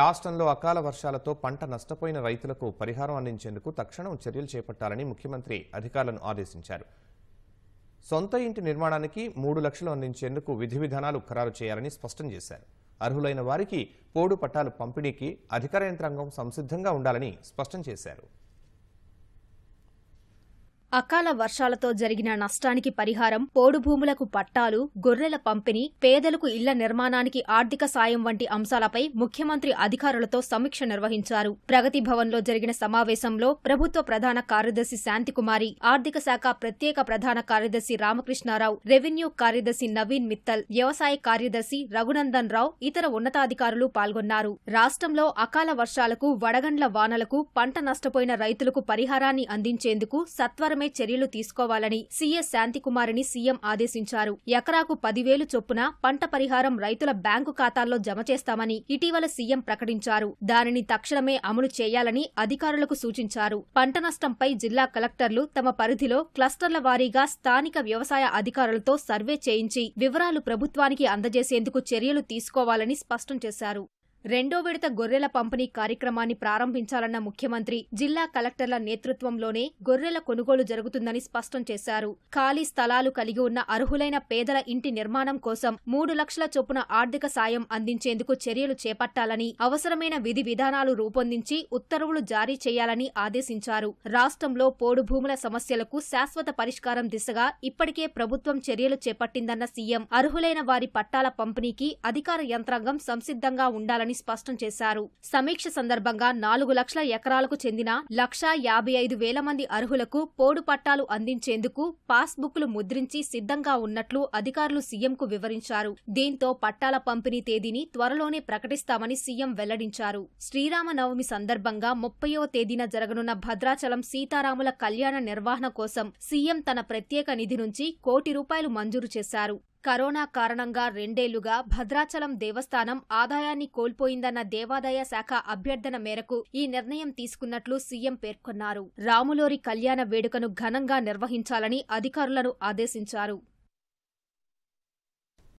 రాష్ట్రంలో అకాల వర్షాలతో పంట నష్టపోయిన రైతులకు పరిహారం అందించేందుకు తక్షణం చర్యలు చేపట్టాలని ముఖ్యమంత్రి అధికారులను ఆదేశించారు సొంత ఇంటి నిర్మాణానికి మూడు లక్షలు అందించేందుకు విధి విధానాలు ఖరారు చేయాలని స్పష్టం చేశారు అర్హులైన వారికి పోడు పట్టాలు పంపిణీకి అధికార యంత్రాంగం సంసిద్ధంగా ఉండాలని స్పష్టం చేశారు అకాల వర్షాలతో జరిగిన నష్టానికి పరిహారం పోడు భూములకు పట్టాలు గొర్రెల పంపిణీ పేదలకు ఇళ్ల నిర్మాణానికి ఆర్థిక సాయం వంటి అంశాలపై ముఖ్యమంత్రి అధికారులతో సమీక్ష నిర్వహించారు ప్రగతి భవన్లో జరిగిన సమావేశంలో ప్రభుత్వ ప్రధాన కార్యదర్శి శాంతికుమారి ఆర్థిక శాఖ ప్రత్యేక ప్రధాన కార్యదర్శి రామకృష్ణారావు రెవెన్యూ కార్యదర్శి నవీన్ మిత్తల్ వ్యవసాయ కార్యదర్శి రఘునందన్ రావు ఇతర ఉన్నతాధికారులు పాల్గొన్నారు రాష్ట్రంలో అకాల వర్షాలకు వడగండ్ల వానలకు పంట నష్టపోయిన రైతులకు పరిహారాన్ని అందించేందుకు సత్వరమే తక్షణమే చర్యలు తీసుకోవాలని సీఎస్ శాంతికుమారిని సీఎం ఆదేశించారు ఎకరాకు పదివేలు చొప్పున పంట పరిహారం రైతుల బ్యాంకు ఖాతాల్లో జమ చేస్తామని ఇటీవల సీఎం ప్రకటించారు దానిని తక్షణమే అమలు చేయాలని అధికారులకు సూచించారు పంట నష్టంపై జిల్లా కలెక్టర్లు తమ పరిధిలో క్లస్టర్ల వారీగా స్థానిక వ్యవసాయ అధికారులతో సర్వే చేయించి వివరాలు ప్రభుత్వానికి అందజేసేందుకు చర్యలు తీసుకోవాలని స్పష్టం చేశారు రెండో విడత గొర్రెల పంపిణీ కార్యక్రమాన్ని ప్రారంభించాలన్న ముఖ్యమంత్రి జిల్లా కలెక్టర్ల నేతృత్వంలోనే గొర్రెల కొనుగోలు జరుగుతుందని స్పష్టం చేశారు ఖాళీ స్థలాలు కలిగి ఉన్న అర్హులైన పేదల ఇంటి నిర్మాణం కోసం మూడు లక్షల చొప్పున ఆర్థిక సాయం అందించేందుకు చర్యలు చేపట్టాలని అవసరమైన విధి విధానాలు రూపొందించి ఉత్తర్వులు జారీ చేయాలని ఆదేశించారు రాష్ట్రంలో పోడు భూముల సమస్యలకు శాశ్వత పరిష్కారం దిశగా ఇప్పటికే ప్రభుత్వం చర్యలు చేపట్టిందన్న సీఎం అర్హులైన వారి పట్టాల పంపిణీకి అధికార యంత్రాంగం సంసిద్ధంగా ఉండాలని చేశామని స్పష్టం చేశారు సమీక్ష సందర్భంగా నాలుగు లక్షల ఎకరాలకు చెందిన లక్షా యాభై ఐదు వేల మంది అర్హులకు పోడు పట్టాలు అందించేందుకు పాస్బుక్లు ముద్రించి సిద్ధంగా ఉన్నట్లు అధికారులు సీఎంకు వివరించారు దీంతో పట్టాల పంపిణీ తేదీని త్వరలోనే ప్రకటిస్తామని సీఎం వెల్లడించారు శ్రీరామనవమి సందర్భంగా ముప్పయో తేదీన జరగనున్న భద్రాచలం సీతారాముల కళ్యాణ నిర్వహణ కోసం సీఎం తన ప్రత్యేక నిధి నుంచి కోటి రూపాయలు మంజూరు చేశారు కరోనా కారణంగా రెండేళ్లుగా భద్రాచలం దేవస్థానం ఆదాయాన్ని కోల్పోయిందన్న దేవాదాయ శాఖ అభ్యర్థన మేరకు ఈ నిర్ణయం తీసుకున్నట్లు సీఎం పేర్కొన్నారు రాములోరి కళ్యాణ వేడుకను ఘనంగా నిర్వహించాలని అధికారులను ఆదేశించారు